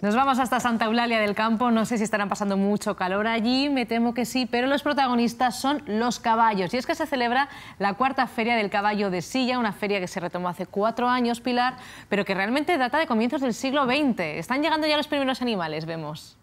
Nos vamos hasta Santa Eulalia del Campo. No sé si estarán pasando mucho calor allí, me temo que sí, pero los protagonistas son los caballos. Y es que se celebra la cuarta Feria del Caballo de Silla, una feria que se retomó hace cuatro años, Pilar, pero que realmente data de comienzos del siglo XX. Están llegando ya los primeros animales, vemos.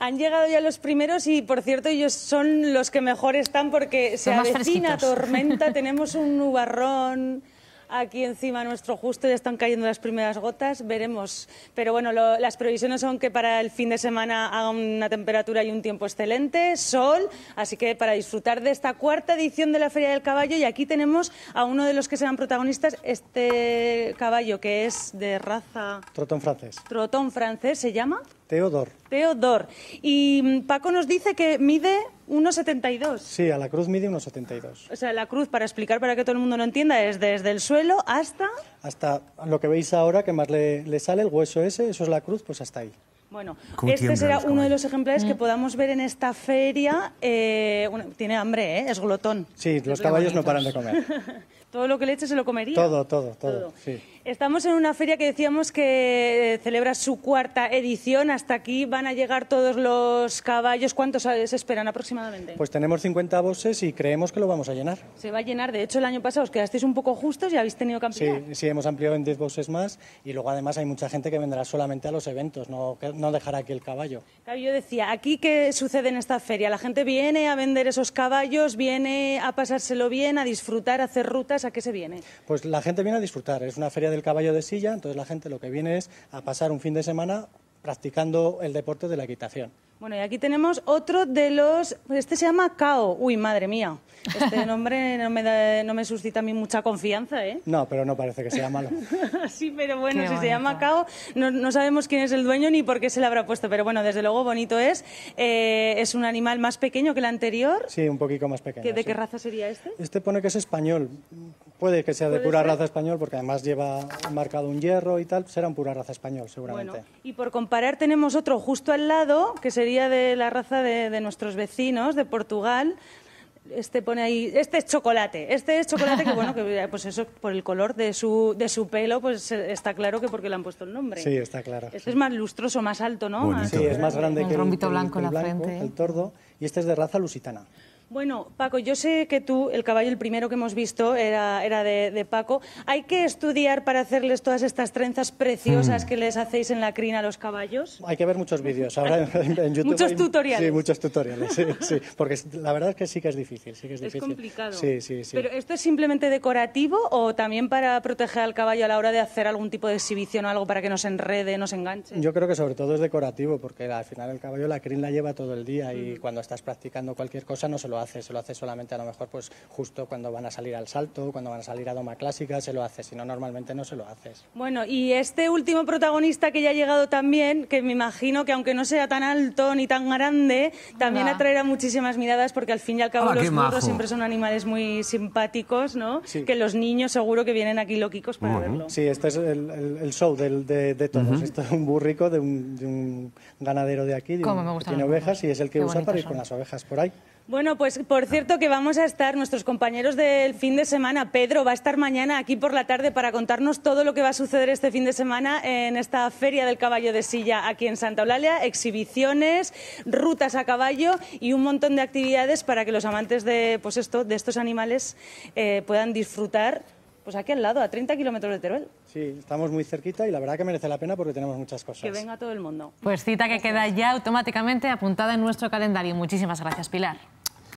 Han llegado ya los primeros y, por cierto, ellos son los que mejor están porque se avecina tormenta, tenemos un nubarrón aquí encima nuestro justo, ya están cayendo las primeras gotas, veremos. Pero bueno, las previsiones son que para el fin de semana haga una temperatura y un tiempo excelente, sol, así que para disfrutar de esta cuarta edición de la Feria del Caballo y aquí tenemos a uno de los que serán protagonistas, este caballo que es de raza... Trotón francés. Trotón francés, ¿se llama? Teodor. Teodor. Y mm, Paco nos dice que mide 1,72. Sí, a la cruz mide 1,72. O sea, la cruz, para explicar, para que todo el mundo lo entienda, es desde el suelo hasta... Hasta lo que veis ahora, que más le, sale el hueso ese, eso es la cruz, pues hasta ahí. Bueno, este será uno de los ejemplares que mm. podamos ver en esta feria. Eh, tiene hambre, ¿eh? Es glotón. Sí, los caballos no paran de comer. todo lo que le eche se lo comería. Todo, todo, todo. todo. Sí. Estamos en una feria que decíamos que eh, celebra su cuarta edición. Hasta aquí van a llegar todos los caballos. ¿Cuántos ah, se esperan aproximadamente? Pues tenemos 50 voces y creemos que lo vamos a llenar. Se va a llenar. De hecho, el año pasado os quedasteis un poco justos y habéis tenido que ampliar. Sí, sí hemos ampliado en 10 voces más y luego además hay mucha gente que vendrá solamente a los eventos, no, no dejará aquí el caballo. yo decía, ¿aquí qué sucede en esta feria? La gente viene a vender esos caballos, viene a pasárselo bien, a disfrutar, a hacer rutas. ¿A qué se viene? Pues la gente viene a disfrutar. Es una feria de el caballo de silla, entonces la gente lo que viene es a pasar un fin de semana practicando el deporte de la equitación. Bueno, y aquí tenemos otro de los... Pues este se llama Cao. Uy, madre mía. Este nombre no me, no me suscita a mí mucha confianza, ¿eh? No, pero no parece que sea malo. sí, pero bueno, si se llama Cao, no, sabemos quién es el dueño ni por qué se le habrá puesto. Pero bueno, desde luego bonito es. Eh, es un animal más pequeño que el anterior. Sí, un poquito más pequeño. ¿De qué raza sería este? Este pone que es español. Puede que sea de pura raza español, porque además lleva marcado un hierro y tal, Será un pura raza español, seguramente. y por comparar, tenemos otro justo al lado, que sería de la raza de, nuestros vecinos, de Portugal. Este pone ahí, este es chocolate, este es chocolate que bueno, que pues eso por el color de su, de su pelo, pues eh, está claro que porque le han puesto el nombre. Sí, está claro. Este es más lustroso, más alto, ¿no? ¿eh? Sí, es más grande que el, blanco el tordo, y este es de raza lusitana. Bueno, Paco, yo sé que tú, el caballo, el primero que hemos visto era, era de, Paco. ¿Hay que estudiar para hacerles todas estas trenzas preciosas mm. que les hacéis en la crina a los caballos? Hay que ver muchos vídeos ahora en, YouTube. muchos tutoriales. Sí, muchos tutoriales, sí, Porque la verdad es que sí que es difícil, sí que es difícil. Es complicado. Sí, sí, sí. ¿Pero esto es simplemente decorativo o también para proteger al caballo a la hora de hacer algún tipo de exhibición o algo para que nos enrede, nos enganche? Yo creo que sobre todo es decorativo porque al final el caballo la crin la lleva todo el día y mm. cuando estás practicando cualquier cosa no se lo hace, se lo hace solamente a lo mejor pues justo cuando van a salir al salto, cuando van a salir a doma clásica, se lo hace, si no normalmente no se lo haces. Bueno, y este último protagonista que ya ha llegado también, que me imagino que aunque no sea tan alto ni tan grande, también atraerá muchísimas miradas porque al fin y al cabo ah, los burros siempre son animales muy simpáticos, ¿no? Que los niños seguro que vienen aquí loquicos para verlo. Sí, este es el, show del, de, todos. Esto es un burrico de un, de un ganadero de aquí, de tiene ovejas y es el que usa para ir con las ovejas por ahí. Bueno, pues pues, por cierto que vamos a estar, nuestros compañeros del fin de semana, Pedro va a estar mañana aquí por la tarde para contarnos todo lo que va a suceder este fin de semana en esta Feria del Caballo de Silla aquí en Santa Eulalia, exhibiciones, rutas a caballo y un montón de actividades para que los amantes de, pues esto, de estos animales eh, puedan disfrutar pues aquí al lado, a 30 kilómetros de Teruel. Sí, estamos muy cerquita y la verdad que merece la pena porque tenemos muchas cosas. Que venga todo el mundo. Pues cita que queda ya automáticamente apuntada en nuestro calendario. Muchísimas gracias, Pilar.